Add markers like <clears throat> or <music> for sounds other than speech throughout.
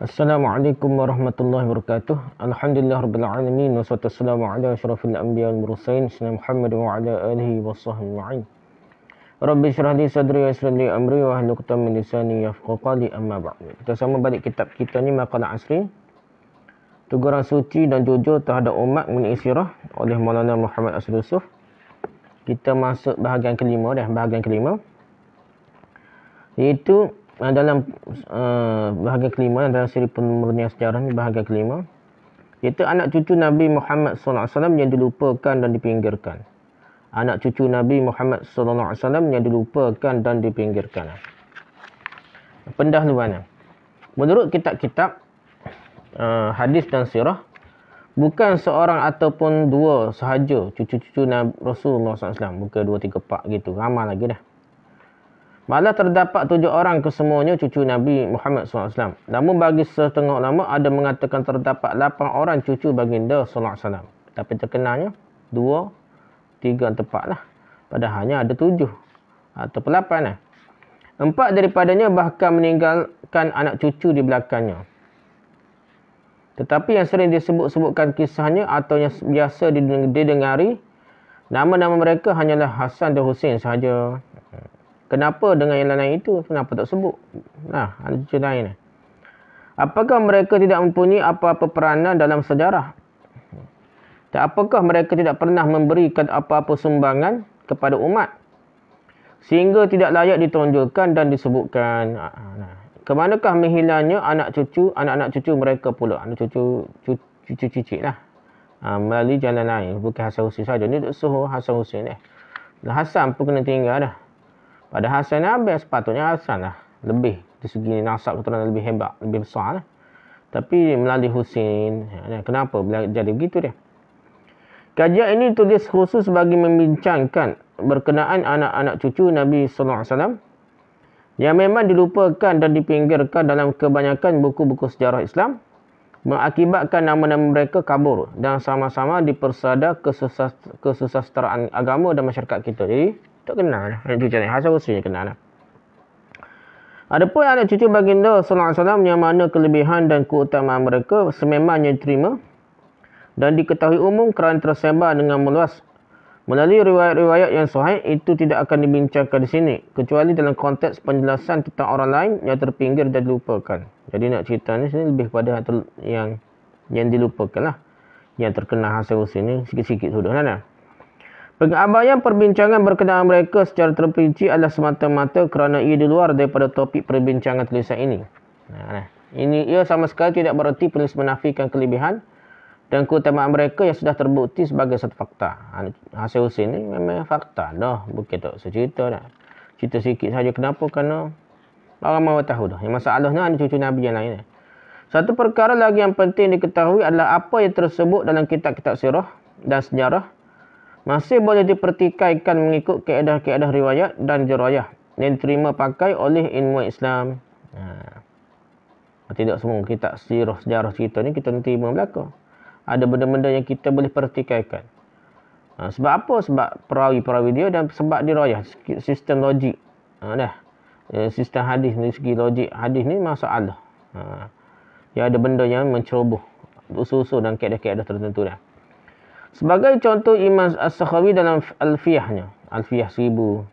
Assalamualaikum warahmatullahi wabarakatuh. Alhamdulillah rabbil alamin wassalatu wassalamu ala asyrafil anbiya wal mursalin sayyidina Muhammad wa ala alihi washabbihi ajma'in. Rabbi syrah li sadri yasir li amri wa hlul qatam min lisani yafqahu qawli amma ba'd. Kita sama balik kitab kita ni Maqal Asri. Teguran suci dan jujur terhadap umat mengenai sirah oleh Maulana Muhammad Asri Yusuf. Kita masuk bahagian kelima dah, bahagian kelima. Iaitu uh, dalam uh, bahagian kelima dalam siri pemurnian sejarah ni bahagian kelima iaitu anak cucu Nabi Muhammad sallallahu alaihi wasallam yang dilupakan dan dipinggirkan. Anak cucu Nabi Muhammad sallallahu alaihi wasallam yang dilupakan dan dipinggirkan. Pendahuluan. Menurut kitab-kitab uh, hadis dan sirah bukan seorang ataupun dua sahaja cucu-cucu Nabi Rasulullah SAW. Bukan dua, tiga, pak gitu. Ramai lagi dah. Malah terdapat tujuh orang kesemuanya cucu Nabi Muhammad SAW. Namun bagi setengah ulama ada mengatakan terdapat lapan orang cucu baginda SAW. Tapi terkenalnya dua, tiga tempat lah. Padahal hanya ada tujuh atau pelapan lah. Empat daripadanya bahkan meninggalkan anak cucu di belakangnya. Tetapi yang sering disebut-sebutkan kisahnya atau yang biasa didengari, nama-nama mereka hanyalah Hasan dan Hussein sahaja. Kenapa dengan yang lain itu? Kenapa tak sebut? Nah, ada cerita lain. Eh. Apakah mereka tidak mempunyai apa-apa peranan dalam sejarah? Tak apakah mereka tidak pernah memberikan apa-apa sumbangan kepada umat? Sehingga tidak layak ditonjolkan dan disebutkan. Ha, ha, nah, kemanakah menghilangnya anak cucu, anak-anak cucu mereka pula? Anak cucu, cucu, cucu lah. Ha, melalui jalan lain. Bukan Hasan Hussein saja. Ini suhu Hasan Hussein. Eh. Hasan pun kena tinggal dah. Pada Hasan ni habis sepatutnya Hasan lah. Lebih. Di segi nasab keturunan lebih hebat. Lebih besar lah. Tapi melalui Husin. Ya, kenapa jadi begitu dia? Kajian ini tulis khusus bagi membincangkan berkenaan anak-anak cucu Nabi Sallallahu Alaihi Wasallam yang memang dilupakan dan dipinggirkan dalam kebanyakan buku-buku sejarah Islam mengakibatkan nama-nama mereka kabur dan sama-sama dipersada kesusasteraan agama dan masyarakat kita. Jadi, tak kenal lah. Anak cucu Hasan Hasan Husin kenal lah. pun anak cucu baginda SAW yang mana kelebihan dan keutamaan mereka sememangnya diterima dan diketahui umum kerana tersebar dengan meluas melalui riwayat-riwayat yang sahih itu tidak akan dibincangkan di sini kecuali dalam konteks penjelasan tentang orang lain yang terpinggir dan dilupakan. Jadi nak cerita ni sini lebih kepada yang yang dilupakan lah. Yang terkena hasil sini sikit-sikit sudah lah. Nah. Pengabaian perbincangan berkenaan mereka secara terperinci adalah semata-mata kerana ia di luar daripada topik perbincangan tulisan ini. Nah, ini ia sama sekali tidak bererti penulis menafikan kelebihan dan keutamaan mereka yang sudah terbukti sebagai satu fakta. Ha, hasil usia ini memang fakta. Dah, bukit tak secerita dah. Cerita sikit saja kenapa? Kerana orang mahu tahu dah. Yang masalahnya ada cucu Nabi yang lain. Satu perkara lagi yang penting diketahui adalah apa yang tersebut dalam kitab-kitab sirah dan sejarah masih boleh dipertikaikan mengikut keadaan-keadaan riwayat dan jerayah yang terima pakai oleh ilmu Islam. Ha. Tidak semua kita sirah sejarah kita ni kita nanti berlaku. Ada benda-benda yang kita boleh pertikaikan. Ha. sebab apa? Sebab perawi-perawi dia dan sebab dirayah sistem logik. Ha, dah. Ya, sistem hadis ni segi logik hadis ni masalah. Ha. Dia ya, ada benda yang menceroboh usul susu dan keadaan-keadaan tertentu dah. Ha. Sebagai contoh Imam As-Sakhawi dalam al Alfiahnya. Alfiah seribu.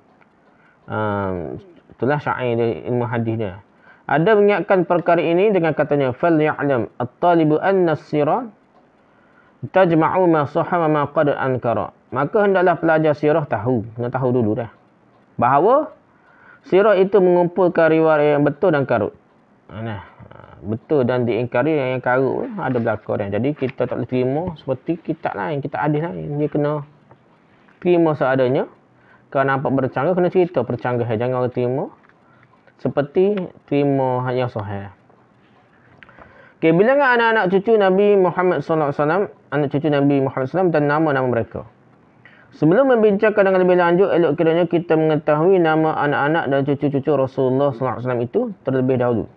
Um, itulah syair dia, ilmu hadis Ada mengingatkan perkara ini dengan katanya. Fal ya'lam at-talibu anna sirah. Tajma'u ma sahama ma qad ankara. Maka hendaklah pelajar sirah tahu. Kena tahu dulu dah. Bahawa sirah itu mengumpulkan riwayat yang betul dan karut. Nah, betul dan diingkari yang yang karut pun ada berlaku dan jadi kita tak boleh terima seperti kitab lain kita hadis lain dia kena terima seadanya kalau nampak bercanggah kena cerita bercanggah jangan orang terima seperti terima hanya sahih Okay, bilangan anak-anak cucu Nabi Muhammad SAW, anak cucu Nabi Muhammad SAW dan nama-nama mereka. Sebelum membincangkan dengan lebih lanjut, elok kiranya kita mengetahui nama anak-anak dan cucu-cucu Rasulullah SAW itu terlebih dahulu.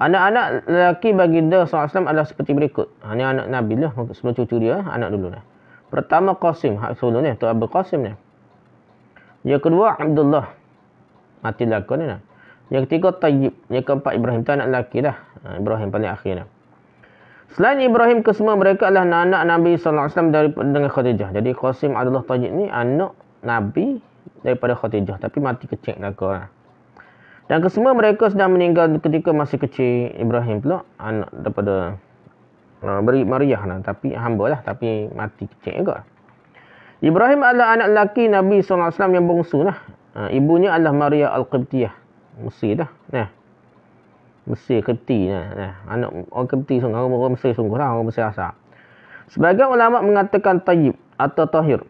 Anak-anak lelaki baginda SAW adalah seperti berikut. Hanya anak Nabi lah. Semua cucu dia. Eh, anak dulu lah. Pertama Qasim. Hak sulung ni. Tu Abu Qasim ni. Yang kedua Abdullah. Mati lakon ni lah. Yang ketiga Tayyib. Yang keempat Ibrahim. Tu anak lelaki lah. Ibrahim paling akhir lah. Selain Ibrahim, semua mereka adalah anak Nabi SAW dari dengan Khadijah. Jadi Qasim Abdullah Tayyib ni anak Nabi daripada Khadijah. Tapi mati kecil lakon lah. Dan kesemua mereka sudah meninggal ketika masih kecil Ibrahim pula anak daripada uh, beri Mariah lah. tapi hamba lah tapi mati kecil juga. Ibrahim adalah anak lelaki Nabi SAW yang bongsu lah. Uh, ibunya adalah Maria Al-Qibtiyah. Mesir dah. Nah. Mesir Qibti. Nah. nah. Anak orang Qibti sungguh. Orang, orang Mesir sungguh lah. Orang Mesir asal. Sebagai ulama mengatakan Tayyib atau Tahir.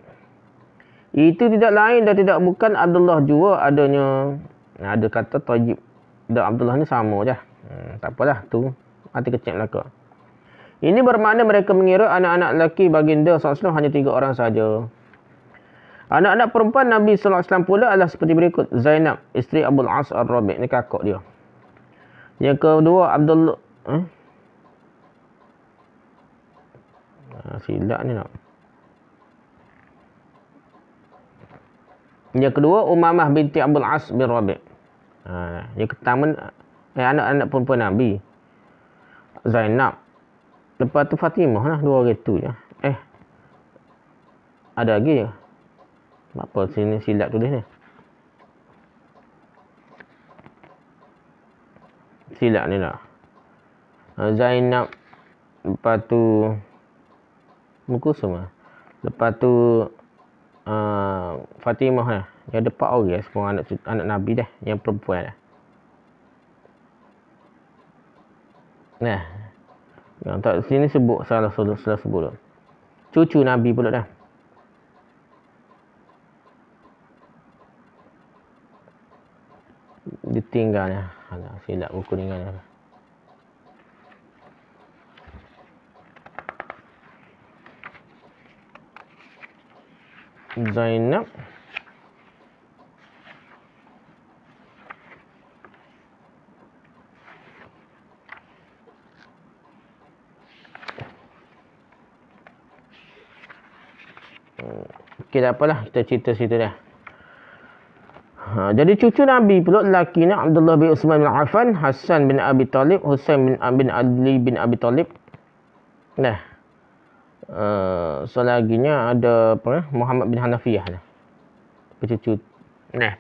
Itu tidak lain dan tidak bukan Abdullah jua adanya ada kata Tajib dan Abdullah ni sama je. Hmm, tak apalah tu. Hati kecil lah kau. Ini bermakna mereka mengira anak-anak lelaki baginda SAW hanya tiga orang saja. Anak-anak perempuan Nabi Sallallahu SAW pula adalah seperti berikut. Zainab, isteri Abdul As ar rabi Ini kakak dia. Yang kedua, Abdul... Eh? Silap ni nak. Yang kedua, Umamah binti Abdul As bin rabi Ha, yang pertama eh, anak-anak perempuan Nabi. Zainab. Lepas tu Fatimah lah dua orang tu je. Eh. Ada lagi ya Apa sini silap tulis ni? Silap ni lah. Ha, Zainab. Lepas tu. Muka semua. Lepas tu. Uh, Fatimah lah. Yang ada 4 orang sepuluh anak anak Nabi dah yang perempuan dah. Nah. Yang tak sini sebut salah salah, salah sebut. Cucu Nabi pula dah. Ditinggalnya. Alah silap buku dengan Zainab. Okey, dah apalah. Kita cerita situ dah. Ha, jadi cucu Nabi pula lelaki ni Abdullah bin Uthman bin Affan, Hassan bin Abi Talib, Hussein bin, bin Adli bin Abi Talib. Nah. Uh, ha, selaginya ada apa eh? Muhammad bin Hanafiyah lah. Cucu. Nah.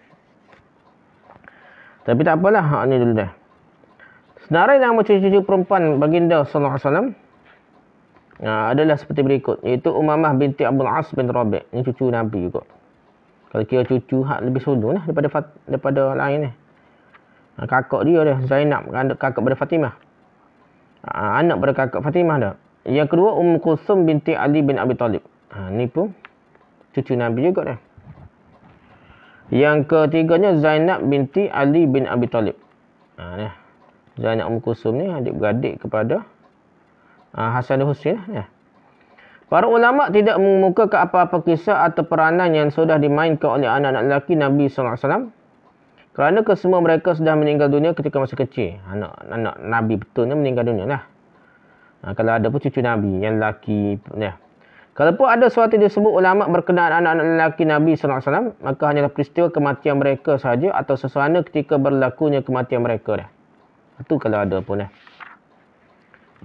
Tapi tak apalah, ha, ni dulu dah. Senarai nama cucu-cucu perempuan baginda sallallahu Ha, adalah seperti berikut iaitu Umamah binti Abdul As bin Rabi' ini cucu Nabi juga kalau kira cucu hak lebih sulung lah daripada daripada lain ni ha, kakak dia dah Zainab kakak kepada Fatimah ha, anak pada kakak Fatimah dah yang kedua Umm Qusum binti Ali bin Abi Talib ha, ni pun cucu Nabi juga dah yang ketiganya Zainab binti Ali bin Abi Talib ha, Zainab Umm Qusum ni adik-beradik kepada Ah, Hasan Husin eh? ya. Para ulama tidak ke apa-apa kisah atau peranan yang sudah dimainkan oleh anak-anak lelaki Nabi sallallahu alaihi wasallam kerana kesemua mereka sudah meninggal dunia ketika masih kecil. Anak anak Nabi betulnya meninggal dunia lah. Ha, kalau ada pun cucu Nabi yang lelaki ya. Kalau pun ada suatu disebut ulama berkenaan anak-anak lelaki Nabi SAW, maka hanya peristiwa kematian mereka saja atau sesuatu ketika berlakunya kematian mereka dah. Itu kalau ada pun Ya.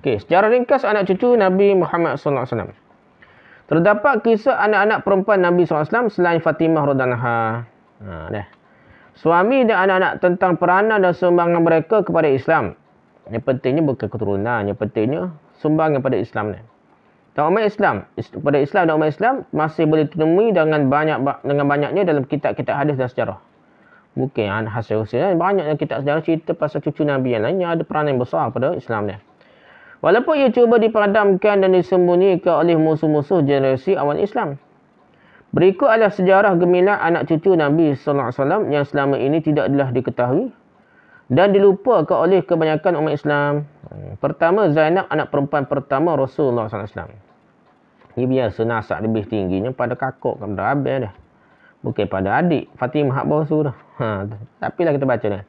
Okey, secara ringkas anak cucu Nabi Muhammad sallallahu alaihi wasallam. Terdapat kisah anak-anak perempuan Nabi SAW selain Fatimah radhiyallahu anha. Ha, dah. Suami dan anak-anak tentang peranan dan sumbangan mereka kepada Islam. Yang pentingnya bukan keturunan, yang pentingnya sumbangan kepada Islam ni. Dan umat Islam, pada Islam dan umat Islam masih boleh ditemui dengan banyak dengan banyaknya dalam kitab-kitab hadis dan sejarah. Mungkin ah, hasil-hasilnya banyak yang kitab sejarah cerita pasal cucu Nabi yang lainnya ada peranan besar pada Islam ni. Walaupun ia cuba dipadamkan dan disembunyikan oleh musuh-musuh generasi awal Islam. Berikut adalah sejarah gemilang anak cucu Nabi Sallallahu Alaihi Wasallam yang selama ini tidak telah diketahui dan dilupakan oleh kebanyakan umat Islam. Pertama, Zainab anak perempuan pertama Rasulullah Sallallahu Alaihi Wasallam. Ini biasa nasak lebih tingginya pada kakak kepada abis dah. Bukan pada adik. Fatimah hak surah. Ha, tapi lah kita baca dah.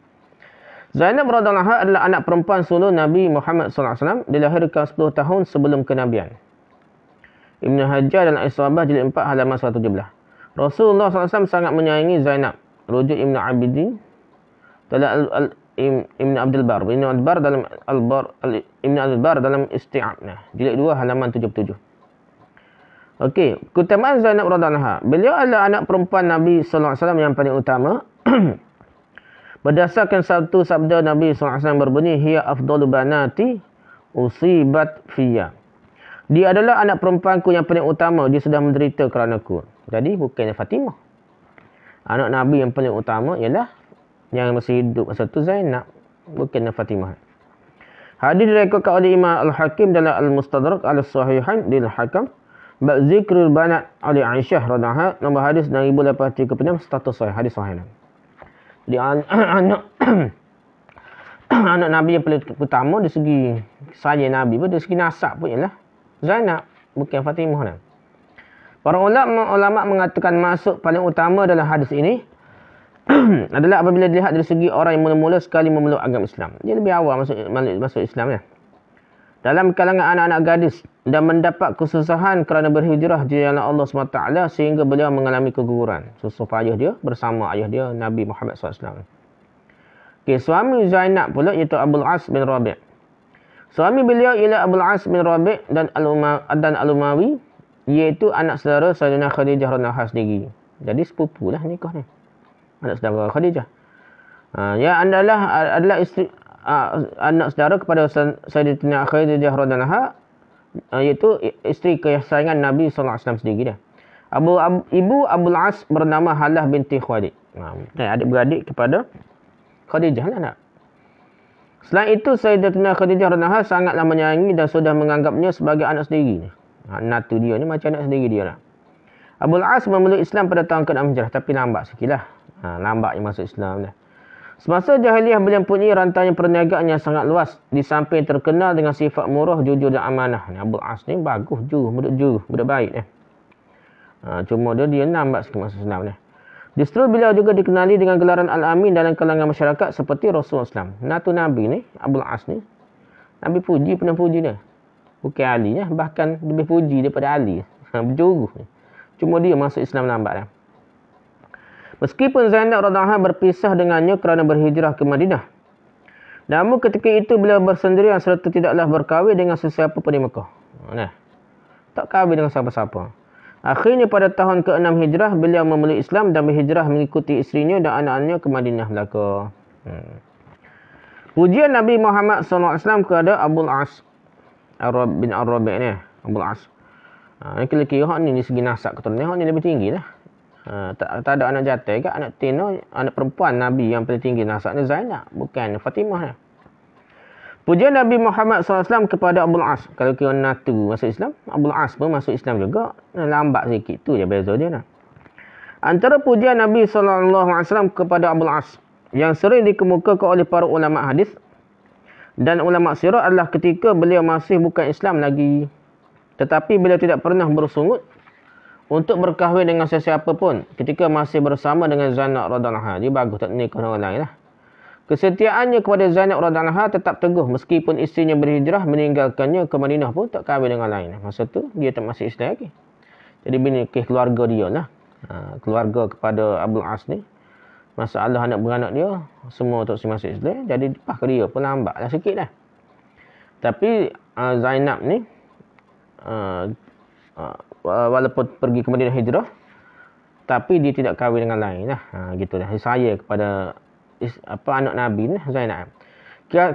Zainab radhiyallahu anha adalah anak perempuan sulung Nabi Muhammad SAW. dilahirkan 10 tahun sebelum kenabian. Ibn Hajar dan Isabah jilid 4 halaman 117. Rasulullah SAW sangat menyayangi Zainab. Rujuk Ibn Abidin dalam al, al Ibnu Abdul Bar, Ibnu Abdul Bar dalam Al al, Ibnu Abdul Bar dalam Isti'abna, jilid 2 halaman 77. Okey, keutamaan Zainab radhiyallahu anha. Beliau adalah anak perempuan Nabi sallallahu alaihi wasallam yang paling utama. <clears throat> Berdasarkan satu sabda Nabi SAW yang berbunyi, Hiya afdalu banati usibat fiya. Dia adalah anak perempuanku yang paling utama. Dia sudah menderita kerana ku. Jadi bukannya Fatimah. Anak Nabi yang paling utama ialah yang masih hidup masa tu Zainab. Bukannya Fatimah. Hadis direkodkan oleh Imam Al-Hakim dalam Al-Mustadrak Al-Sahihan di Al-Hakam. Bak zikrul banat oleh Aisyah radhiyallahu anha nombor hadis 1836 status sahih hadis sahih. Jadi <clears throat> anak <clears throat> anak Nabi yang paling utama dari segi saya Nabi pun dari segi nasab pun ialah Zainab bukan Fatimah lah. Para ulama ulama mengatakan masuk paling utama dalam hadis ini <clears throat> adalah apabila dilihat dari segi orang yang mula-mula sekali memeluk agama Islam. Dia lebih awal masuk masuk Islam ya dalam kalangan anak-anak gadis dan mendapat kesusahan kerana berhijrah di jalan Allah SWT sehingga beliau mengalami keguguran. Susah payah dia bersama ayah dia Nabi Muhammad SAW. Okay, suami Zainab pula iaitu Abdul As bin Rabi' Suami beliau ialah Abdul As bin Rabi' dan Adan Al-Umawi iaitu anak saudara Sayyidina Khadijah Ranaha sendiri. Jadi sepupulah nikah ni. Anak saudara Khadijah. Uh, ya adalah adalah isteri, uh, anak saudara kepada Sayyidina Khadijah radhiyallahu anha iaitu isteri kesayangan Nabi sallallahu alaihi wasallam sendiri dah. Abu, Abu ibu Abdul As bernama Halah binti Khuwaylid. Nah, adik-beradik kepada Khadijah lah kan, nak. Selain itu Sayyidatina Khadijah radhiyallahu anha sangatlah menyayangi dan sudah menganggapnya sebagai anak sendiri. Ah, natu dia ni macam anak sendiri dia lah. Abu As memeluk Islam pada tahun ke-6 Hijrah tapi lambat sekilah. Ha, ah, lambat yang masuk Islam dah. Semasa jahiliah beliau mempunyai rantai perniagaan yang sangat luas. Di samping terkenal dengan sifat murah, jujur dan amanah. Ni Abu As ni bagus ju, budak ju, budak baik Eh. Ha, cuma dia dia nambat sikit masa senam ni. Justru beliau juga dikenali dengan gelaran Al-Amin dalam kalangan masyarakat seperti Rasulullah SAW. Natu Nabi ni, Abu As ni, Nabi puji, pernah puji dia. Bukan Ali ni, bahkan lebih puji daripada Ali. Ha, berjuruh ni. Cuma dia masuk Islam lambat lah. Meskipun Zainab radhiallahu anha berpisah dengannya kerana berhijrah ke Madinah. Namun ketika itu beliau bersendirian serta tidaklah berkahwin dengan sesiapa pun di Mekah. Nah. Tak kahwin dengan siapa-siapa. Akhirnya pada tahun ke-6 hijrah beliau memeluk Islam dan berhijrah mengikuti isterinya dan anak-anaknya ke Madinah belaka. Hmm. Pujian Nabi Muhammad SAW kepada Abu As Arab bin Arabi ni, Abu As. Ha, ini kira-kira ni, ni segi nasab keturunan ni, lebih tinggi lah. Ha, tak, tak ada anak jatuh ke anak tino anak perempuan nabi yang paling tinggi nasabnya Zainab bukan Fatimah ya. Lah. Pujian Nabi Muhammad SAW kepada Abdul As. Kalau kira natu masuk Islam, Abdul As pun masuk Islam juga. Lambat sikit tu je beza dia nak. Lah. Antara pujian Nabi SAW kepada Abdul As yang sering dikemukakan oleh para ulama hadis dan ulama sirah adalah ketika beliau masih bukan Islam lagi. Tetapi beliau tidak pernah bersungut untuk berkahwin dengan sesiapa pun ketika masih bersama dengan Zainab radhiyallahu anha. Dia bagus tak nikah dengan orang lainlah. Kesetiaannya kepada Zainab radhiyallahu anha tetap teguh meskipun isterinya berhijrah meninggalkannya ke Madinah pun tak kahwin dengan lain. Masa tu dia tak masih Islam lagi. Jadi bini ke keluarga dia lah. Ha, keluarga kepada Abu As ni. Masalah anak beranak dia semua tak si masih Islam. Jadi pak dia pun lambatlah sikitlah. Tapi ha, Zainab ni ha, walaupun pergi ke Madinah hijrah tapi dia tidak kahwin dengan lain Nah, Ha, gitu lah. Saya kepada apa anak Nabi ni, Zainab.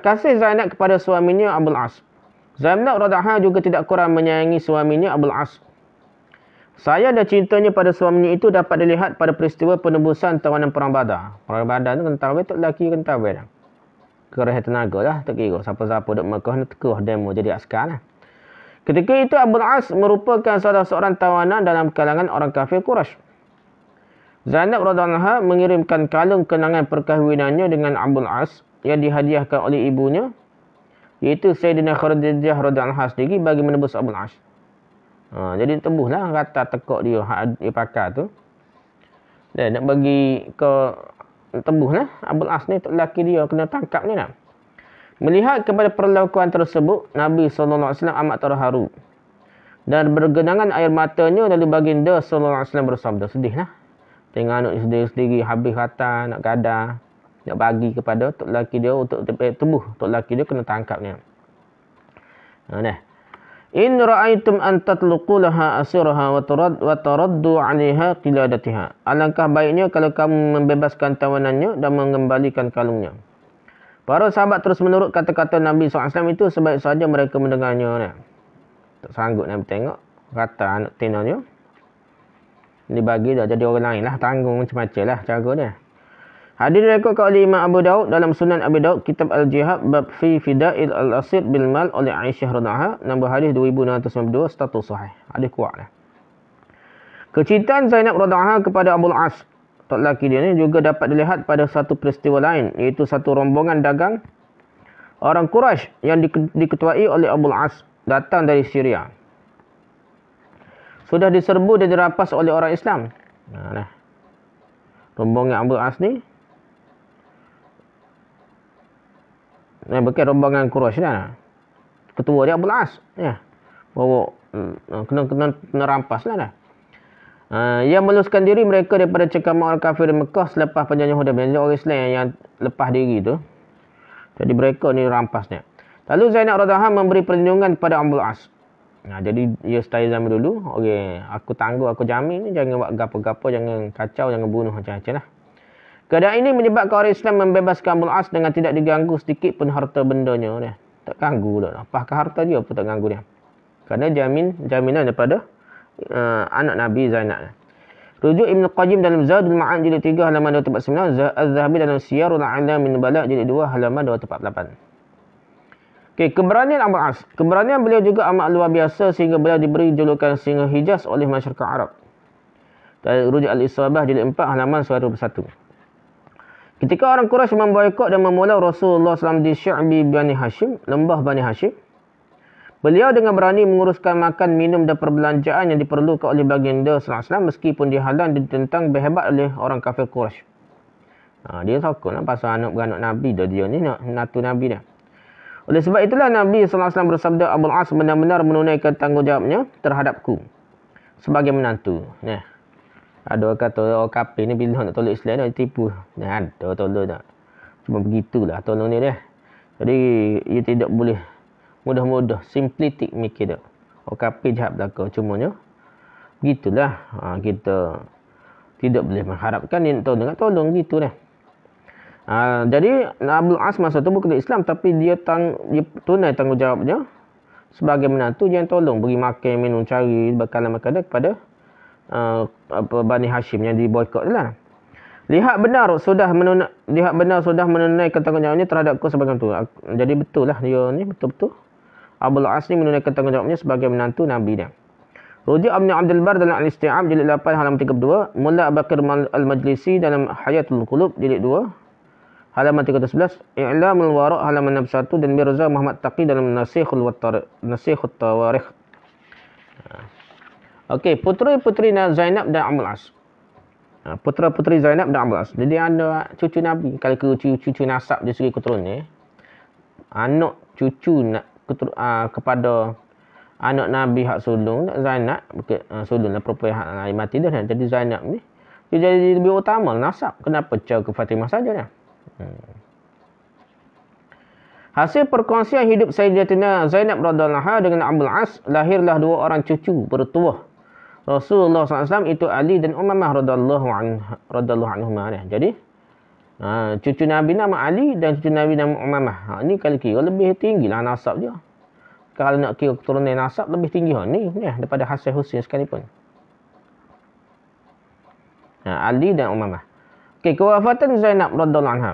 Kasih Zainab kepada suaminya Abdul As. Zainab Radha juga tidak kurang menyayangi suaminya Abdul As. Saya dan cintanya pada suaminya itu dapat dilihat pada peristiwa penebusan tawanan Perang Badar. Perang Badar tu kentang betul lelaki kentang betul. Kerah tenaga lah, Tak kira siapa-siapa duduk Mekah ni tekuh demo jadi askar lah. Ketika itu Abu As merupakan salah seorang tawanan dalam kalangan orang kafir Quraisy. Zainab Radhiallahu anha mengirimkan kalung kenangan perkahwinannya dengan Abu As yang dihadiahkan oleh ibunya iaitu Sayyidina Khadijah Radhiallahu anha sendiri bagi menembus Abu As. Ha, jadi tembuhlah kata tekak dia hak dia pakar tu. Dan nak bagi ke tembuhlah Abu As ni laki dia kena tangkap ni nak. Lah. Melihat kepada perlakuan tersebut, Nabi SAW amat terharu. Dan bergenangan air matanya dari baginda SAW bersabda. Sedih lah. Tengah anak sendiri-sendiri habis kata nak kadar. Nak bagi kepada tok lelaki dia untuk tubuh. Tok lelaki dia kena tangkap ni. Ha, nah. In ra'aitum an tatluqu laha asiraha wa tarad wa taraddu 'alayha qiladatiha. Alangkah baiknya kalau kamu membebaskan tawanannya dan mengembalikan kalungnya. Para sahabat terus menurut kata-kata Nabi SAW itu sebaik sahaja mereka mendengarnya. Ni. Tak sanggup Nabi tengok. Kata anak tinanya. Dia bagi dah jadi orang lain lah. Tanggung macam-macam lah cara dia. Hadir rekod kat oleh Imam Abu Daud dalam sunan Abu Daud kitab Al-Jihad bab fi fida'il al-asir bil mal oleh Aisyah radhiyallahu nombor hadis 2692 status sahih. Hadis kuat lah. Kecintaan Zainab radhiyallahu kepada Abu as lelaki dia ni juga dapat dilihat pada satu peristiwa lain iaitu satu rombongan dagang orang Quraisy yang diketuai oleh Abu As datang dari Syria. Sudah diserbu dan dirampas oleh orang Islam. Nah, nah. Rombongan Abu As ni ni nah, bukan rombongan Quraisy dah. Nah. Ketua dia Abu As, ya. Bawa mm, kena kena, kena rampas lah dah. Uh, ha, ia meluluskan diri mereka daripada cekaman orang kafir di Mekah selepas penjajah Hudaib. yang orang Islam yang, lepas diri tu. Jadi mereka ni rampasnya. Lalu Zainab radhiyallahu anha memberi perlindungan kepada Abdul As. Nah, ha, jadi ia setai zaman dulu. Okey, aku tangguh, aku jamin ni jangan buat gapo-gapo, jangan kacau, jangan bunuh macam-macam lah. Keadaan ini menyebabkan orang Islam membebaskan Abdul As dengan tidak diganggu sedikit pun harta bendanya. Dia. Tak ganggu lah, Apakah harta dia pun tak ganggu dia. Kerana jamin, jaminan daripada uh, anak Nabi Zainab. Rujuk Ibn Qajim dalam Zadul Ma'an jilid 3 halaman 249, Az-Zahabi dalam Siyarul A'lam min Balak jilid 2 halaman 248. Okay, keberanian Amr As. Keberanian beliau juga amat luar biasa sehingga beliau diberi julukan singa Hijaz oleh masyarakat Arab. Dari Rujuk Al-Isabah jilid 4 halaman 121. Ketika orang Quraisy memboikot dan memulau Rasulullah SAW di Syi'bi Bani Hashim, lembah Bani Hashim, Beliau dengan berani menguruskan makan, minum dan perbelanjaan yang diperlukan oleh baginda SAW meskipun dihalang dan ditentang berhebat oleh orang kafir Quraisy. Ha, dia sokong lah pasal anak beranak Nabi dah dia ni nak natu Nabi dah. Oleh sebab itulah Nabi SAW bersabda Abu As benar-benar menunaikan tanggungjawabnya terhadapku sebagai menantu. Ya. Ada orang kata orang oh, kafir ni bila nak tolak Islam dia tipu. Ya, ada tolak tak. Cuma begitulah tolong ni dia. Jadi ia tidak boleh mudah-mudah simplistik mikir dia oh kapi jahat belaka cumanya gitulah ha, kita tidak boleh mengharapkan yang tahu dengan tolong gitu lah ha, jadi Abdul As masa tu bukan Islam tapi dia tang dia tunai tanggungjawabnya sebagai menantu dia yang tolong beri makan minum cari bekalan makanan kepada uh, apa Bani Hashim yang diboykot lah Lihat benar sudah menunaikan lihat benar sudah menunaikan tanggungjawabnya terhadap aku sebagai tu. Jadi betul lah dia ni betul-betul Abdul As menunaikan tanggungjawabnya sebagai menantu Nabi dia. Rujuk Ibn Abdul Bar dalam al Isti'am jilid 8 halaman 32, Mulla abakir Al-Majlisi dalam Hayatul Qulub jilid 2 halaman 311, I'lamul Wara' halaman 61 dan Mirza Muhammad Taqi dalam Nasikhul Nasikhut Tawarikh. Ah. Okey, puteri-puteri Zainab dan Abdul As. Ah, putera-puteri Zainab dan Abbas. Jadi anda cucu Nabi. Kalau cucu-cucu nasab di segi keturunan. Eh. Anak cucu nak Ah, kepada anak Nabi hak sulung Zainab ke, uh, ah, sulung lah perempuan hak lain mati dah kan? jadi Zainab ni dia jadi lebih utama nasab kenapa pecah ke Fatimah saja dah hmm. Hasil perkongsian hidup Sayyidatina Zainab radhiyallahu dengan Abdul As lahirlah dua orang cucu bertuah Rasulullah SAW itu Ali dan Umamah radhiyallahu anhu radhiyallahu anhu jadi Ha, cucu Nabi nama Ali dan cucu Nabi nama Umamah. Ha, ni kalau kira lebih tinggi lah nasab dia. Kalau nak kira keturunan nasab lebih tinggi lah. Ni, ni lah, daripada Hasan Husin sekalipun. Ha, Ali dan Umamah. Okay, kewafatan Zainab radhiyallahu anha.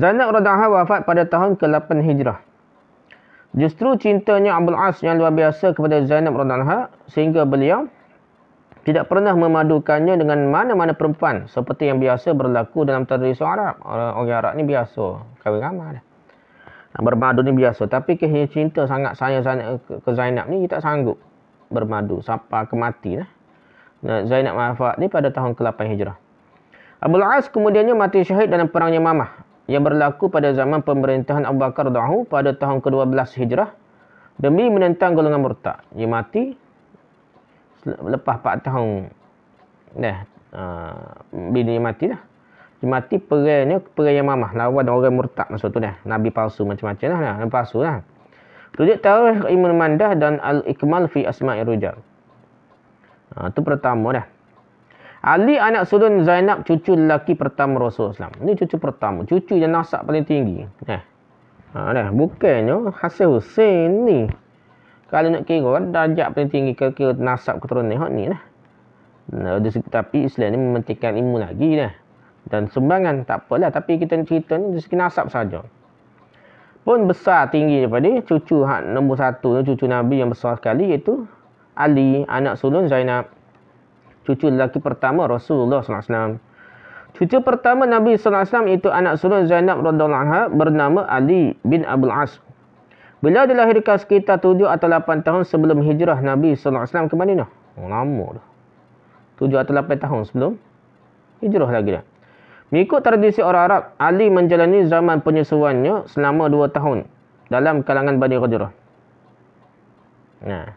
Zainab radhiyallahu anha wafat pada tahun ke-8 Hijrah. Justru cintanya Abdul As yang luar biasa kepada Zainab radhiyallahu anha sehingga beliau tidak pernah memadukannya dengan mana-mana perempuan seperti yang biasa berlaku dalam tradisi Arab. Orang, orang Arab ni biasa kahwin ramai dah. Bermadu ni biasa. Tapi kerana cinta sangat saya sangat ke Zainab ni, kita sanggup bermadu sampai ke mati Zainab Mahfad ni pada tahun ke-8 Hijrah. Abdul As kemudiannya mati syahid dalam perangnya Mamah yang berlaku pada zaman pemerintahan Abu Bakar Dahu pada tahun ke-12 Hijrah demi menentang golongan murtad. Dia mati lepas 4 tahun dah uh, bini mati dah dia mati perangnya perang yang mamah lawan orang murtad masa tu dah nabi palsu macam-macam lah dah nabi palsu lah Rujuk tahu iman Mandah dan Al-Ikmal fi Asma'i Rujal. Ha, tu pertama dah. Ali anak sulun Zainab cucu lelaki pertama Rasulullah SAW. Ini cucu pertama. Cucu yang nasab paling tinggi. Eh. Ha, dah. Bukannya Hasil Hussein ni kalau nak kira kan darjat paling tinggi ke kira nasab keturunan hak ni lah. Nah, ada, tapi Islam ni mementingkan ilmu lagi lah. Dan sumbangan tak apalah. Tapi kita cerita ni dari segi nasab saja. Pun besar tinggi daripada cucu hak nombor satu cucu Nabi yang besar sekali iaitu Ali, anak sulung Zainab. Cucu lelaki pertama Rasulullah SAW. Cucu pertama Nabi SAW itu anak sulung Zainab RA bernama Ali bin Abdul As. Beliau dilahirkan sekitar 7 atau lapan tahun sebelum hijrah Nabi sallallahu alaihi wasallam ke Madinah. Oh, lama dah. 7 atau lapan tahun sebelum hijrah lagi dah. Mengikut tradisi orang Arab, Ali menjalani zaman penyesuaiannya selama dua tahun dalam kalangan Bani Qadirah. Nah.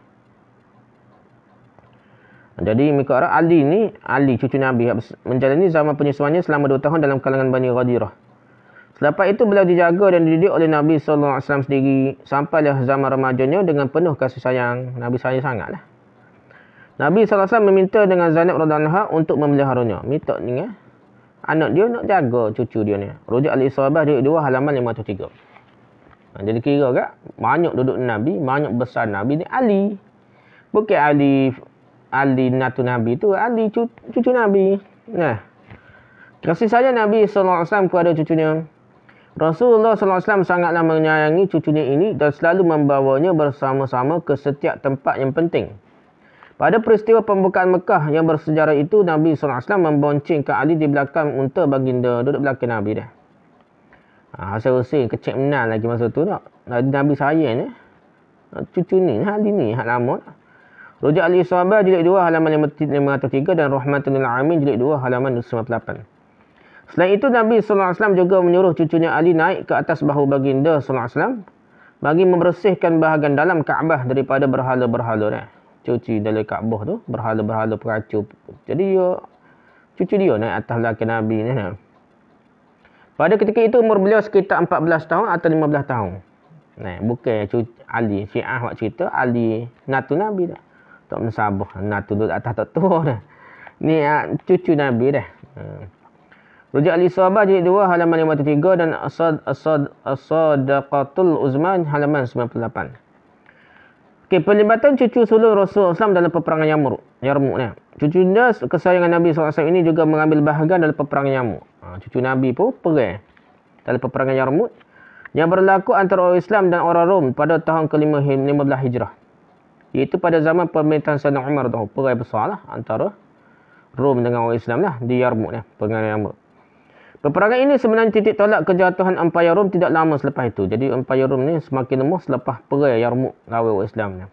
Jadi mengikut Arab, Ali ni, Ali cucu Nabi menjalani zaman penyesuaiannya selama dua tahun dalam kalangan Bani Qadirah. Selepas itu beliau dijaga dan dididik oleh Nabi SAW sendiri sampailah zaman remajanya dengan penuh kasih sayang. Nabi sayang sangatlah. Nabi SAW meminta dengan Zainab RA untuk memeliharanya. Minta ni ya. Anak dia nak jaga cucu dia ni. Rujuk Ali isabah dia dua halaman lima tu tiga. Jadi ha, kira kak, banyak duduk Nabi, banyak besar Nabi ni Ali. Bukan Ali, Ali Natu Nabi tu, Ali cucu, cucu Nabi. Nah, Kasih saja Nabi SAW kepada cucunya. Rasulullah SAW sangatlah menyayangi cucunya ini dan selalu membawanya bersama-sama ke setiap tempat yang penting. Pada peristiwa pembukaan Mekah yang bersejarah itu, Nabi SAW memboncengkan Ali di belakang unta baginda. Duduk belakang Nabi dah. Ha, Asal usia kecik menang lagi masa tu tak. Nabi, Nabi ni, eh. Cucu ni, Ali ni, hak lama. Rujak Ali Sahabah, jilid 2, halaman 503 dan Rahmatul Amin, jilid 2, halaman 98. Selain itu Nabi sallallahu alaihi wasallam juga menyuruh cucunya Ali naik ke atas bahu baginda sallallahu alaihi wasallam bagi membersihkan bahagian dalam Kaabah daripada berhala-berhala ni. Cuci dari Kaabah tu berhala-berhala peracu. Jadi dia cucu dia naik atas laki Nabi ni. Ya. Pada ketika itu umur beliau sekitar 14 tahun atau 15 tahun. Nah, bukan cucu Ali Syiah wak cerita Ali natu Nabi dah. Tak mensabah natu tu atas tak tua dah. Ni ah, cucu Nabi dah. Hmm. Rujuk Ali Sabah jilid 2 halaman 53 dan Asad Asad Asadaqatul Uzman halaman 98. Okay, pelibatan cucu sulung Rasulullah SAW dalam peperangan Yamur. Yarmuk ni. Cucu dia kesayangan Nabi SAW ini juga mengambil bahagian dalam peperangan Yarmuk. Ha, cucu Nabi pun pergi dalam peperangan Yarmuk yang berlaku antara orang Islam dan orang Rom pada tahun ke-15 Hijrah. Iaitu pada zaman pemerintahan Sayyidina Umar. Perai besar lah antara Rom dengan orang Islam lah di Yarmuk ni. Peperangan Yarmuk. Peperangan ini sebenarnya titik tolak kejatuhan Empire Rom tidak lama selepas itu. Jadi Empire Rom ni semakin lemah selepas perai Yarmouk lawan orang Islam ni.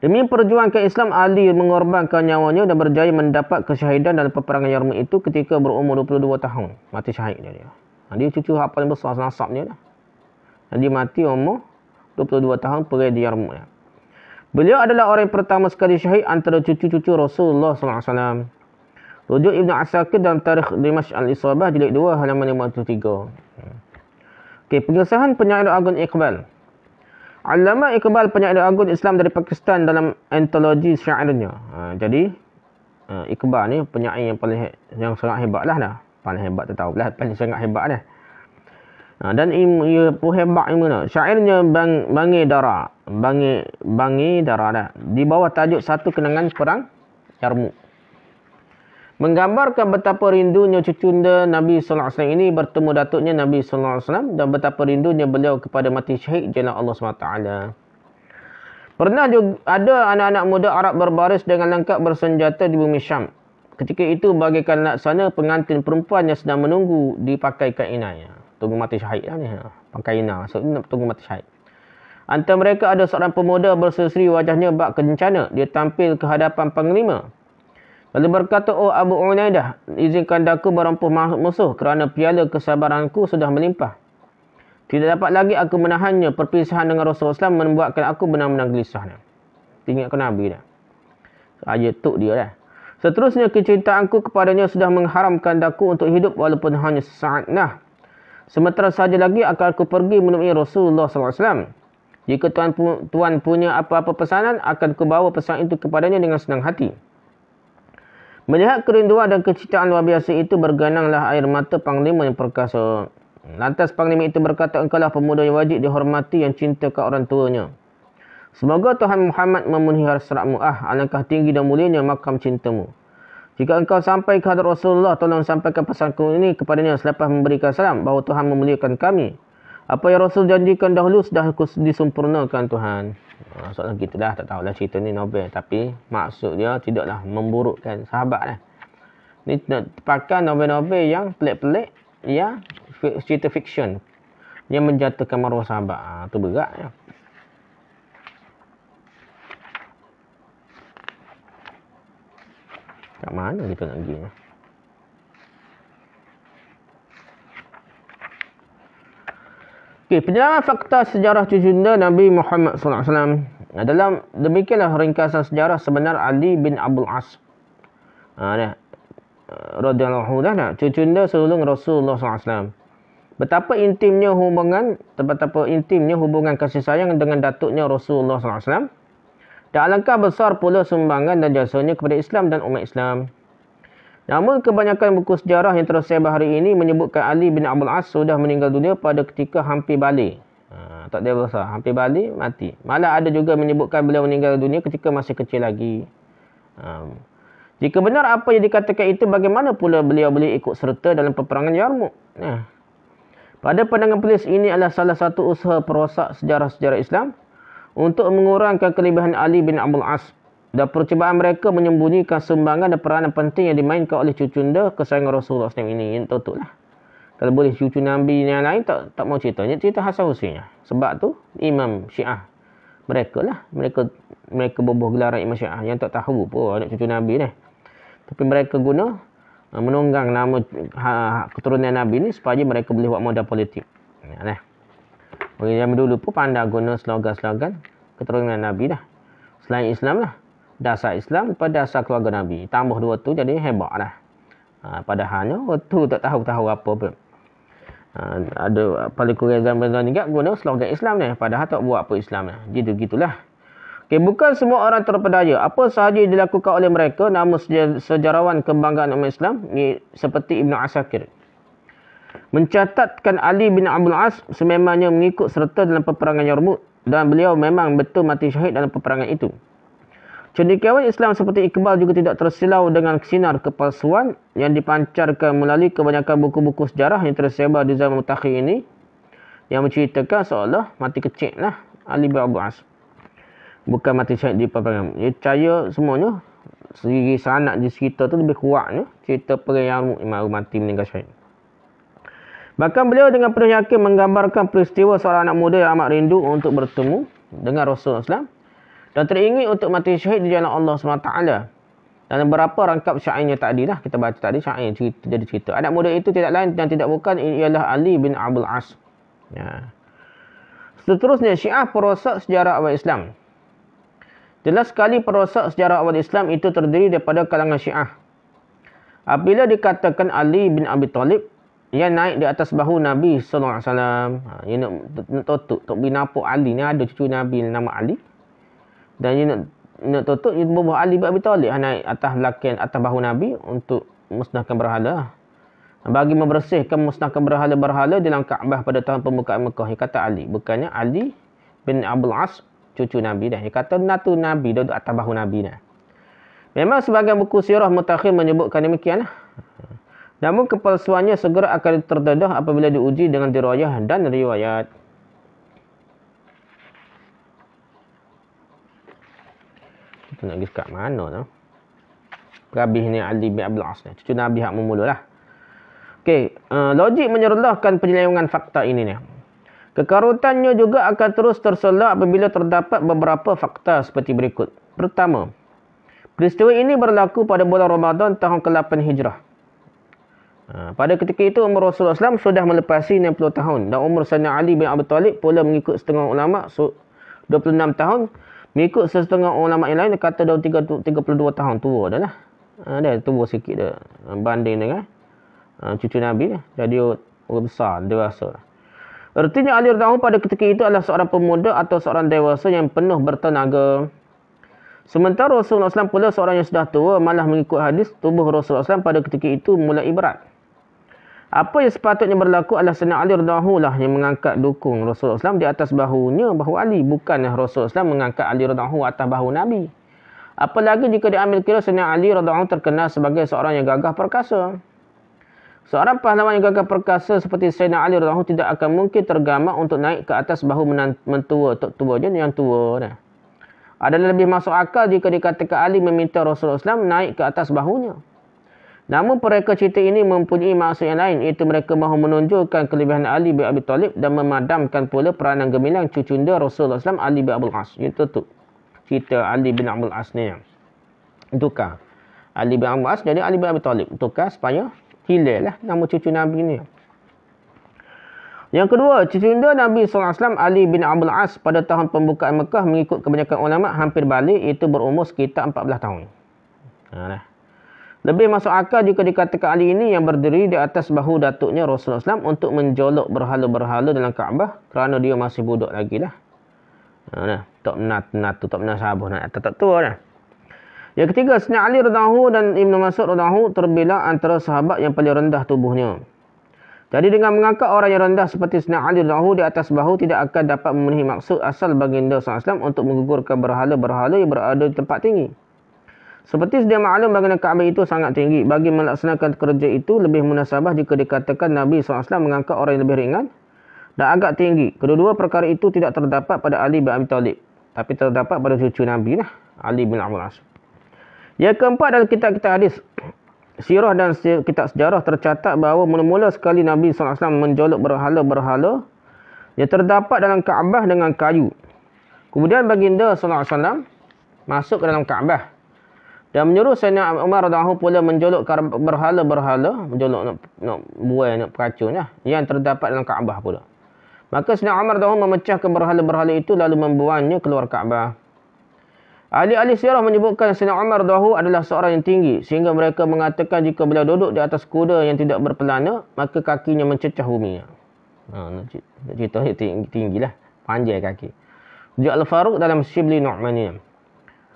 Demi perjuangan Islam, Ali mengorbankan nyawanya dan berjaya mendapat kesyahidan dalam peperangan Yarmouk itu ketika berumur 22 tahun. Mati syahid dia. dia. Ha, dia cucu hak paling besar nasabnya lah. Dia mati umur 22 tahun perai di Yarmuk. Ya. Beliau adalah orang pertama sekali syahid antara cucu-cucu Rasulullah SAW. Rujuk Ibn Asakir dalam tarikh Dimash al-Isabah jilid 2 halaman 503. Okay pengesahan penyair agung Iqbal. Alama Iqbal penyair agung Islam dari Pakistan dalam antologi syairnya. Ha, jadi uh, Iqbal ni penyair yang paling yang sangat hebat lah dah. Paling hebat tak tahu lah, paling sangat hebat lah. Ha, dan im ia ya, pun hebat im mana? Syairnya bang bangi darah, bangi bangi darah dah. Di bawah tajuk satu kenangan perang Yarmouk menggambarkan betapa rindunya cucunda Nabi sallallahu alaihi wasallam ini bertemu datuknya Nabi sallallahu alaihi wasallam dan betapa rindunya beliau kepada mati syahid jalan Allah SWT. Pernah juga ada anak-anak muda Arab berbaris dengan lengkap bersenjata di bumi Syam. Ketika itu bagaikan laksana pengantin perempuan yang sedang menunggu dipakai kainanya. Tunggu mati syahid lah ni. Pakai inah. So, tunggu mati syahid. Antara mereka ada seorang pemuda berseri wajahnya bak kencana. Dia tampil ke hadapan panglima. Lalu berkata, Oh Abu Unaidah, izinkan aku berampu musuh kerana piala kesabaranku sudah melimpah. Tidak dapat lagi aku menahannya perpisahan dengan Rasulullah SAW membuatkan aku benar-benar gelisah. Tinggal ke Nabi dah. Saya tuk dia dah. Seterusnya kecintaanku kepadanya sudah mengharamkan daku untuk hidup walaupun hanya sesaat nah. Sementara saja lagi akan aku pergi menemui Rasulullah SAW. Jika tuan, tuan punya apa-apa pesanan, akan aku bawa pesan itu kepadanya dengan senang hati. Melihat kerinduan dan kecitaan luar biasa itu bergananglah air mata panglima yang perkasa. Lantas panglima itu berkata, engkaulah pemuda yang wajib dihormati yang cinta ke orang tuanya. Semoga Tuhan Muhammad memenuhi hasratmu. Ah, alangkah tinggi dan mulianya makam cintamu. Jika engkau sampai ke hadrat Rasulullah, tolong sampaikan pesanku ini kepadanya selepas memberikan salam bahawa Tuhan memuliakan kami apa yang Rasul janjikan dahulu sudah disempurnakan Tuhan. Ah, soalan gitu dah, tak tahulah cerita ni Nobel. Tapi maksud dia tidaklah memburukkan sahabat lah. Ni pakai Nobel-Nobel yang pelik-pelik, ya, cerita fiksyen. Yang menjatuhkan maruah sahabat. Ha, tu berat ya. Kat mana kita nak pergi? Ya? Eh? Okey, penjelasan fakta sejarah cucunda Nabi Muhammad SAW. Nah, dalam demikianlah ringkasan sejarah sebenar Ali bin Abdul As. Ha, ah, ah, dia. Radiyallahu dah nak. Cucunda sulung Rasulullah SAW. Betapa intimnya hubungan, betapa intimnya hubungan kasih sayang dengan datuknya Rasulullah SAW. Dan alangkah besar pula sumbangan dan jasanya kepada Islam dan umat Islam. Namun kebanyakan buku sejarah yang terus tersebar hari ini menyebutkan Ali bin Abdul As sudah meninggal dunia pada ketika hampir balik. Ha, tak dia besar. Hampir balik, mati. Malah ada juga menyebutkan beliau meninggal dunia ketika masih kecil lagi. Ha. Jika benar apa yang dikatakan itu, bagaimana pula beliau boleh ikut serta dalam peperangan Yarmouk? Ha. Pada pandangan polis ini adalah salah satu usaha perosak sejarah-sejarah Islam untuk mengurangkan kelebihan Ali bin Abdul As dan percubaan mereka menyembunyikan sumbangan dan peranan penting yang dimainkan oleh cucu cucunda kesayangan Rasulullah SAW ini. Yang tutup lah. Kalau boleh cucu Nabi yang lain tak tak mau cerita. Ini cerita Hasan Husin. Lah. Sebab tu Imam Syiah. Mereka lah. Mereka mereka boboh gelaran Imam Syiah. Yang tak tahu pun anak cucu Nabi ni. Tapi mereka guna uh, menunggang nama ha, keturunan Nabi ni supaya mereka boleh buat modal politik. Ya, nah. Orang zaman dulu pun pandai guna slogan-slogan keturunan Nabi dah. Selain Islam lah dasar Islam daripada dasar keluarga Nabi. Tambah dua tu jadi hebat lah. Ha, padahalnya waktu tak tahu-tahu apa pun. Ha, ada paling kurang zaman-zaman juga guna slogan Islam ni. Padahal tak buat apa Islam ni. Gitu, gitulah. Okay, bukan semua orang terpedaya. Apa sahaja yang dilakukan oleh mereka, nama sejarawan kebanggaan umat Islam, ni seperti Ibn Asakir. Mencatatkan Ali bin Abdul As sememangnya mengikut serta dalam peperangan Yarmouk dan beliau memang betul mati syahid dalam peperangan itu. Cendekiawan Islam seperti Iqbal juga tidak tersilau dengan sinar kepalsuan yang dipancarkan melalui kebanyakan buku-buku sejarah yang tersebar di zaman mutakhir ini yang menceritakan seolah mati kecil lah Ali bin Abu As. Bukan mati syahid di peperangan. Dia percaya semuanya segi sanak di sekitar tu lebih kuatnya cerita perang yang baru mati meninggal syahid. Bahkan beliau dengan penuh yakin menggambarkan peristiwa seorang anak muda yang amat rindu untuk bertemu dengan Rasulullah SAW dan teringin untuk mati syahid di jalan Allah SWT. Dan berapa rangkap syairnya tadi lah. Kita baca tadi syair cerita, jadi cerita. Anak muda itu tidak lain dan tidak bukan ialah Ali bin Abdul As. Ya. Seterusnya, syiah perosak sejarah awal Islam. Jelas sekali perosak sejarah awal Islam itu terdiri daripada kalangan syiah. Apabila dikatakan Ali bin Abi Talib yang naik di atas bahu Nabi SAW. Ha, nak tutup Ini bin binapuk Ali. ni ada cucu Nabi nama Ali. Dan dia nak, nak tutup, dia bawa Ali bin Abi Talib ha, naik atas lakian, atas bahu Nabi untuk musnahkan berhala. Bagi membersihkan, musnahkan berhala-berhala dalam Kaabah pada tahun pembukaan Mekah. Dia kata Ali. Bukannya Ali bin Abdul As, cucu Nabi. Dah. Dia kata Natu Nabi, dia duduk atas bahu Nabi. Dah. Memang sebagian buku sirah mutakhir menyebutkan demikian. Namun kepalsuannya segera akan terdedah apabila diuji dengan dirayah dan riwayat. Kita nak pergi dekat mana tu? Perabih ni Ali bin Abdul As Cucu Nabi hak memulalah. Okey, uh, logik menyerlahkan penyelewengan fakta ini ni. Kekarutannya juga akan terus terselak apabila terdapat beberapa fakta seperti berikut. Pertama, peristiwa ini berlaku pada bulan Ramadan tahun ke-8 Hijrah. Eh, pada ketika itu, umur Rasulullah SAW sudah melepasi 60 tahun. Dan umur Sayyidina Ali bin Abi Talib pula mengikut setengah ulama' 26 tahun. Mengikut sesetengah ulama yang lain, kata daun 32 tahun tua dah lah. Ha, dia tua sikit dia. Ha, banding dengan eh. ha, cucu Nabi dia. Jadi orang besar, dewasa. Artinya alir daun pada ketika itu adalah seorang pemuda atau seorang dewasa yang penuh bertenaga. Sementara Rasulullah SAW pula seorang yang sudah tua malah mengikut hadis tubuh Rasulullah SAW pada ketika itu mulai berat apa yang sepatutnya berlaku adalah Sena Ali radhiyallahu lah yang mengangkat dukung Rasulullah SAW di atas bahunya bahu Ali bukannya Rasulullah SAW mengangkat Ali radhiyallahu atas bahu Nabi. Apalagi jika diambil kira Sena Ali radhiyallahu terkenal sebagai seorang yang gagah perkasa. Seorang pahlawan yang gagah perkasa seperti Sayyidina Ali radhiyallahu tidak akan mungkin tergamak untuk naik ke atas bahu mentua tok tua je yang tua dah. Adalah lebih masuk akal jika dikatakan Ali meminta Rasulullah SAW naik ke atas bahunya. Namun mereka cerita ini mempunyai maksud yang lain iaitu mereka mahu menunjukkan kelebihan Ali bin Abi Talib dan memadamkan pula peranan gemilang cucunda Rasulullah SAW Ali bin Abdul As. Itu tu cerita Ali bin Abdul As ni. Tukar. Ali bin Abdul As jadi Ali bin Abi Talib. Tukar supaya hilir lah nama cucu Nabi ni. Yang kedua, cucunda Nabi SAW Ali bin Abdul As pada tahun pembukaan Mekah mengikut kebanyakan ulama hampir balik iaitu berumur sekitar 14 tahun. Ha, nah. Lebih masuk akal juga dikatakan Ali ini yang berdiri di atas bahu datuknya Rasulullah SAW untuk menjolok berhala-berhala dalam Kaabah kerana dia masih budak lagi lah. Ha, tak menat, menat tu, tak menat sahabat nak atas tak tua lah. Yang ketiga, Sina Ali Radahu dan Ibn Masud Radahu terbilang antara sahabat yang paling rendah tubuhnya. Jadi dengan mengangkat orang yang rendah seperti Sina Ali Radahu di atas bahu tidak akan dapat memenuhi maksud asal baginda SAW untuk menggugurkan berhala-berhala yang berada di tempat tinggi. Seperti sedia maklum bangunan Kaabah itu sangat tinggi. Bagi melaksanakan kerja itu lebih munasabah jika dikatakan Nabi SAW mengangkat orang yang lebih ringan dan agak tinggi. Kedua-dua perkara itu tidak terdapat pada Ali bin Abi Talib. Tapi terdapat pada cucu Nabi lah. Ali bin Abi Talib. Yang keempat dalam kitab-kitab hadis. Sirah dan kitab sejarah tercatat bahawa mula-mula sekali Nabi SAW menjolok berhala-berhala yang terdapat dalam Kaabah dengan kayu. Kemudian baginda SAW masuk ke dalam Kaabah. Dan menyuruh Sayyidina Umar radhiyallahu pula menjolok berhala-berhala, menjolok nak nak buai nak peracunlah yang terdapat dalam Kaabah pula. Maka Sayyidina Umar radhiyallahu memecahkan berhala-berhala itu lalu membuangnya keluar Kaabah. Ahli-ahli sirah menyebutkan Sayyidina Umar radhiyallahu adalah seorang yang tinggi sehingga mereka mengatakan jika beliau duduk di atas kuda yang tidak berpelana, maka kakinya mencecah bumi. Ha, nak cerita tinggi, tinggilah, panjang kaki. Dia Al-Faruq dalam Sibli Nu'maniyah.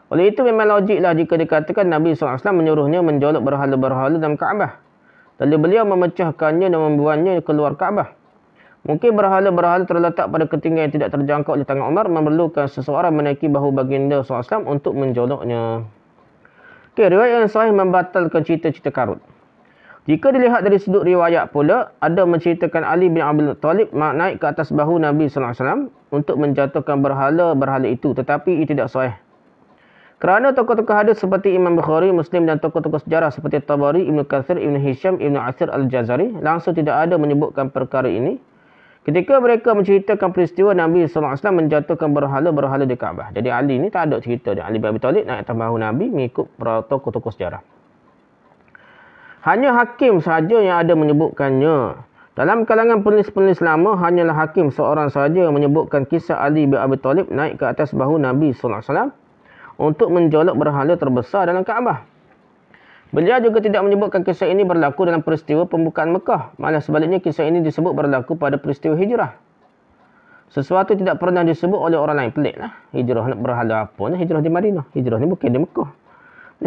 Oleh itu memang logiklah jika dikatakan Nabi SAW menyuruhnya menjolok berhala-berhala dalam Kaabah. Lalu beliau memecahkannya dan membuangnya keluar Kaabah. Mungkin berhala-berhala terletak pada ketinggian yang tidak terjangkau oleh tangan Umar memerlukan seseorang menaiki bahu baginda SAW untuk menjoloknya. Okay, riwayat yang sahih membatalkan cerita-cerita karut. Jika dilihat dari sudut riwayat pula, ada menceritakan Ali bin Abdul Talib naik ke atas bahu Nabi SAW untuk menjatuhkan berhala-berhala itu. Tetapi ia tidak sahih. Kerana tokoh-tokoh hadis seperti Imam Bukhari, Muslim dan tokoh-tokoh sejarah seperti Tabari, Ibn Kathir, Ibn Hisham, Ibn Asir Al-Jazari langsung tidak ada menyebutkan perkara ini. Ketika mereka menceritakan peristiwa Nabi SAW menjatuhkan berhala-berhala di Kaabah. Jadi Ali ni tak ada cerita dia. Ali bin Abi Talib naik atas bahu Nabi mengikut tokoh-tokoh sejarah. Hanya hakim sahaja yang ada menyebutkannya. Dalam kalangan penulis-penulis lama, hanyalah hakim seorang sahaja yang menyebutkan kisah Ali bin Abi Talib naik ke atas bahu Nabi Sallallahu Alaihi Wasallam untuk menjolok berhala terbesar dalam Kaabah. Beliau juga tidak menyebutkan kisah ini berlaku dalam peristiwa pembukaan Mekah. Malah sebaliknya kisah ini disebut berlaku pada peristiwa hijrah. Sesuatu tidak pernah disebut oleh orang lain. Pelik lah. Hijrah nak berhala apa ni? Hijrah di Madinah. Hijrah ni bukan di Mekah.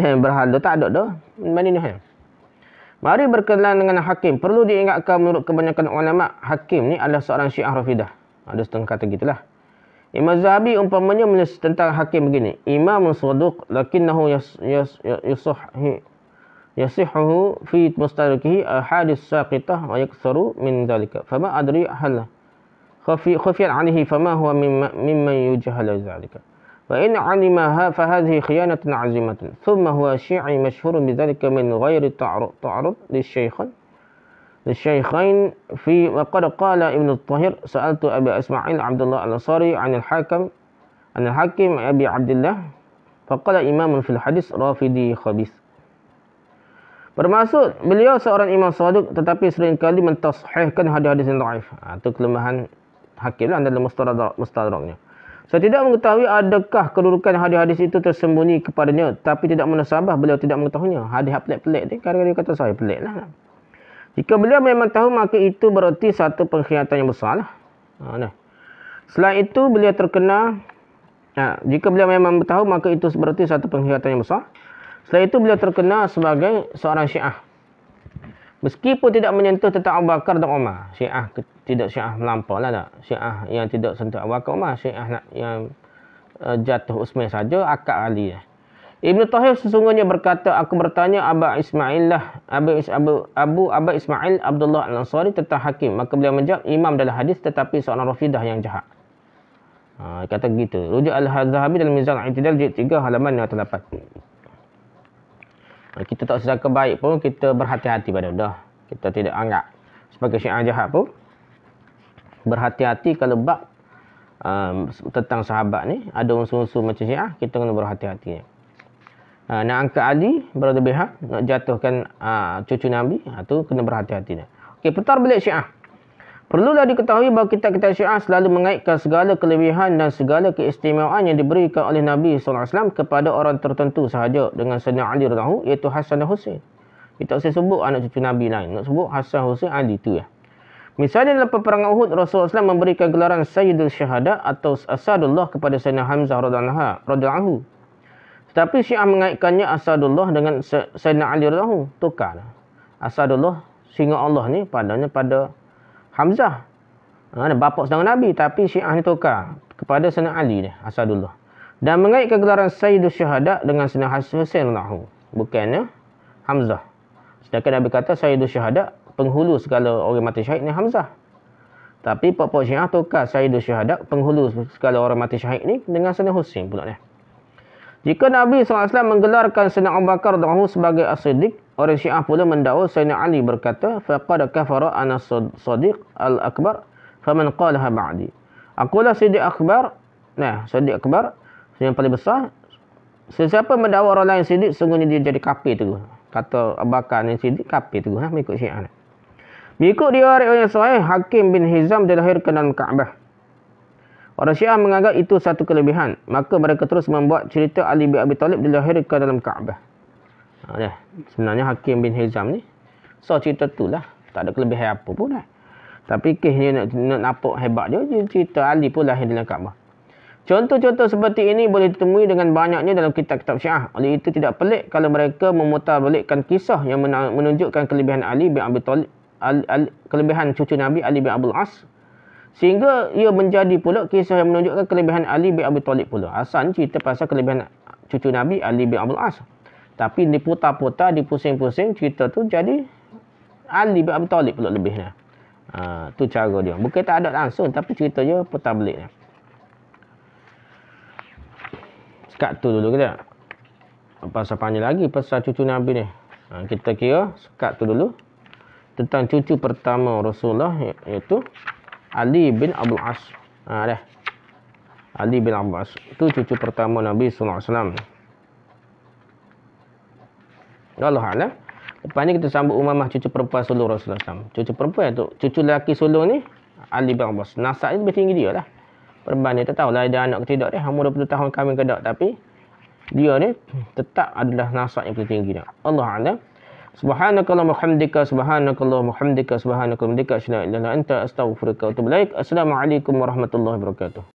Ni eh, berhala tak ada dah. Madinah ni. Eh. Mari berkenalan dengan Hakim. Perlu diingatkan menurut kebanyakan ulama, Hakim ni adalah seorang Syiah Rafidah. Ada setengah kata gitulah. Imam Zahabi umpamanya menulis tentang hakim begini. Imam Suduq lakinnahu yas, yasuhi yasihuhu fi mustadrikihi ahadis saqitah wa yaksaru min dhalika. Fama adri hal khafi khafiyan anhi fama huwa mimma mimman yujhalu dhalika. وإن علمها فهذه خيانة عظيمة ثم هو شيعي مشهور بذلك من غير تعرض للشيخين Fi. للشيخين في وقد قال ابن الطهير سألت أبي إسماعيل عبد الله الأنصاري عن الحاكم عن الحاكم أبي عبد الله فقال Imam في hadis Rafidi خبيث Bermaksud beliau seorang imam saduq tetapi sering kali mentasahihkan hadis-hadis yang dhaif. Atau ha, kelemahan hakim lah, dalam mustadraknya. Saya tidak mengetahui adakah kedudukan hadis-hadis itu tersembunyi kepadanya tapi tidak menasabah beliau tidak mengetahuinya. Hadis pelik-pelik ni kadang-kadang kata saya pelik lah. Jika beliau memang tahu maka itu bererti satu pengkhianatan yang besar. Lah. Ha, nah. Selain itu beliau terkena. Ha, jika beliau memang tahu maka itu bererti satu pengkhianatan yang besar. Selain itu beliau terkena sebagai seorang syiah. Meskipun tidak menyentuh tentang Abu Bakar dan Umar. Syiah tidak syiah melampau lah tak. Syiah yang tidak sentuh Abu Bakar Umar. Syiah yang uh, jatuh Usman saja akak Ali. Lah. Ibn Tahir sesungguhnya berkata aku bertanya Aba Ismail lah Abu Abu Abu Aba Ismail Abdullah Al Nasari tentang hakim maka beliau menjawab imam dalam hadis tetapi seorang rafidah yang jahat. Ha, kata gitu. Rujuk Al Hazhabi dalam Mizan Itidal jilid 3 halaman 108. Ha, kita tak sedar kebaik pun kita berhati-hati pada dah. Kita tidak anggap sebagai syiah jahat pun berhati-hati kalau bab um, tentang sahabat ni ada unsur-unsur macam syiah kita kena berhati-hati. Ya uh, nak angkat Ali berlebihan nak jatuhkan uh, cucu Nabi itu ah, uh, kena berhati-hati dah. Okey putar balik Syiah. Perlulah diketahui bahawa kita kita Syiah selalu mengaitkan segala kelebihan dan segala keistimewaan yang diberikan oleh Nabi SAW kepada orang tertentu sahaja dengan Sayyidina Ali radhiyallahu iaitu Hasan dan Husain. Kita usah sebut anak cucu Nabi lain, nak sebut Hasan Husain Ali tu ya. Misalnya dalam peperangan Uhud Rasulullah SAW memberikan gelaran Sayyidul Syahada atau Asadullah kepada Sayyidina Hamzah radhiyallahu anhu. Tetapi Syiah mengaitkannya Asadullah dengan Sayyidina Ali Radhahu. Tukar. Asadullah, singa Allah ni padanya pada Hamzah. Ha, bapak sedang Nabi. Tapi Syiah ni tukar kepada Sayyidina Ali ni. Asadullah. Dan mengaitkan gelaran Sayyidus Syahadat dengan Sayyidina Hussein Radhahu. Bukannya Hamzah. Sedangkan Nabi kata Sayyidus Syahadat penghulu segala orang mati syahid ni Hamzah. Tapi Pak Pak Syiah tukar Sayyidus Syahadat penghulu segala orang mati syahid ni dengan Sayyidina Hussein pula ni. Jika Nabi SAW menggelarkan Sayyidina Abu Bakar dahulu sebagai As-Siddiq, orang Syiah pula mendakwa Sayyidina Ali berkata, فَقَدَ كَفَرَ أَنَا صَدِقْ الْأَكْبَرْ فَمَنْ قَالَهَا بَعْدِي Akulah Siddiq Akbar, nah, Siddiq Akbar, yang paling besar, sesiapa mendakwa orang lain Siddiq, sungguh dia jadi kapir tu. Kata Abu Bakar ni Siddiq, kapir tu. Ha, mengikut Syiah ni. Mengikut dia, Rekun Yang Hakim bin Hizam dilahirkan dalam Kaabah. Orang Syiah menganggap itu satu kelebihan. Maka mereka terus membuat cerita Ali bin Abi Talib dilahirkan dalam Kaabah. Ha, dia. Ya. Sebenarnya Hakim bin Hizam ni. So cerita tu lah. Tak ada kelebihan apa pun lah. Tapi kisahnya nak, nak nampak hebat dia, dia cerita Ali pun lahir dalam Kaabah. Contoh-contoh seperti ini boleh ditemui dengan banyaknya dalam kitab-kitab Syiah. Oleh itu tidak pelik kalau mereka memutarbalikkan kisah yang menunjukkan kelebihan Ali bin Abi Talib, al, al, kelebihan cucu Nabi Ali bin Abdul As Sehingga ia menjadi pula kisah yang menunjukkan kelebihan Ali bin Abi Talib pula. Hasan cerita pasal kelebihan cucu Nabi Ali bin Abdul As. Tapi diputar-putar, dipusing-pusing cerita tu jadi Ali bin Abi Talib pula lebihnya. Ha, tu cara dia. Mungkin tak ada langsung tapi ceritanya putar balik. Sekat tu dulu kita. Pasal panjang lagi pasal cucu Nabi ni. Ha, kita kira sekat tu dulu. Tentang cucu pertama Rasulullah iaitu. Ali bin Abdul As. Ha dah. Ali bin Abdul As. Tu cucu pertama Nabi sallallahu alaihi wasallam. Allahu ha, Lepas ni kita sambut umamah cucu perempuan sulung Rasulullah SAW. Cucu perempuan tu. Cucu lelaki sulung ni. Ali bin Abbas. Nasab ni lebih tinggi dia lah. Perban ni tak lah, ada anak ke tidak dia. Hamur 20 tahun kahwin ke tak. Tapi dia ni tetap adalah nasab yang lebih tinggi dia. Allah Alam. Ha, Subhanakallahumma hamdika subhanakallahumma hamdika subhanakallahumma hamdika asyhadu illa anta astaghfiruka wa Assalamualaikum warahmatullahi wabarakatuh.